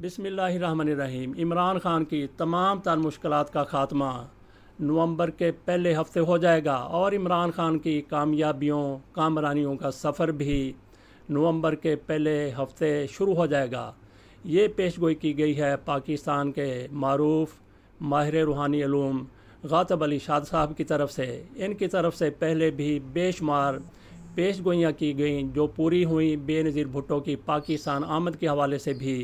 बिसमीम इमरान ख़ान की तमाम तर मुश्किल का खात्मा नवंबर के पहले हफ्ते हो जाएगा और इमरान ख़ान की कामयाबियों कामरानियों का सफ़र भी नवंबर के पहले हफ्ते शुरू हो जाएगा ये पेश गोई की गई है पाकिस्तान के मरूफ माहिर रूहानी आलूम गातब अली शाद साहब की तरफ से इनकी तरफ से पहले भी बेशुमार पेश गोइयाँ की गईं जो पूरी हुई बेनज़ीर भुट्टो की पाकिस्तान आमद के हवाले से भी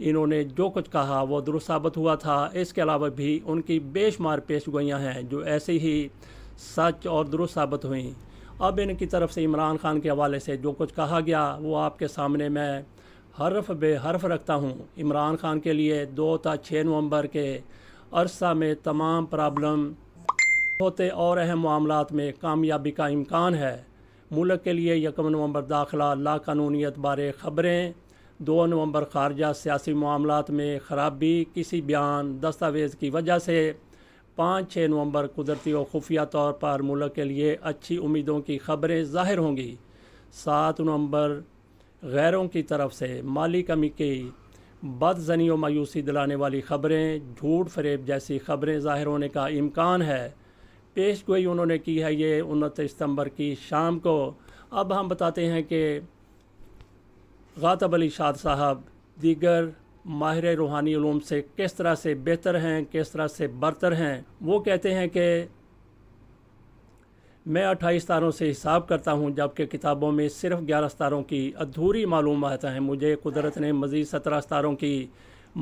इन्होंने जो कुछ कहा वो दुरुस्त साबित हुआ था इसके अलावा भी उनकी बेशुमार पेश गोइयाँ हैं जो ऐसे ही सच और दुरुस्त साबित हुई अब इनकी तरफ से इमरान खान के हवाले से जो कुछ कहा गया वो आपके सामने मैं हरफ बे हरफ रखता हूँ इमरान खान के लिए दो था छः नवंबर के अरसा में तमाम प्रॉब्लम होते और अहम मामलों में कामयाबी का इम्कान है मुल्क के लिए यकम नवंबर दाखिला लाकानूनीत बारे ख़बरें दो नवंबर खारजा सियासी मामलों में खराबी किसी बयान दस्तावेज़ की वजह से पाँच छः नवंबर कुदरती और खुफिया तौर पर मुल्क के लिए अच्छी उम्मीदों की खबरें ज़ाहिर होंगी सात नवंबर गैरों की तरफ से माली कमी की बदजनी और मायूसी दिलाने वाली खबरें झूठ फरेब जैसी खबरें ज़ाहिर होने का इम्कान है पेश गोई उन्होंने की है ये उनतीस सितंबर की शाम को अब हम बताते हैं कि गातब अली शाद साहब दीगर माहिर रूहानी ूम से किस तरह से बेहतर हैं किस तरह से बरतर हैं वो कहते हैं कि मैं अट्ठाईस तारों से हिसाब करता हूँ जबकि किताबों में सिर्फ ग्यारह तारों की अधूरी मालूम है मुझे कुदरत ने मज़ीद सत्रह तारों की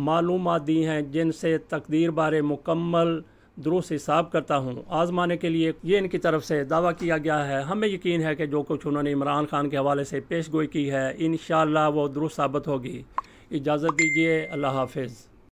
मालूम दी हैं जिनसे तकदीर बारे मुकम्मल दुरुस्त हिसाब करता हूँ आजमाने के लिए ये इनकी तरफ से दावा किया गया है हमें यकीन है कि जो कुछ उन्होंने इमरान खान के हवाले से पेश गोई की है इन वो दुरुस्त साबित होगी इजाज़त दीजिए अल्लाह हाफिज़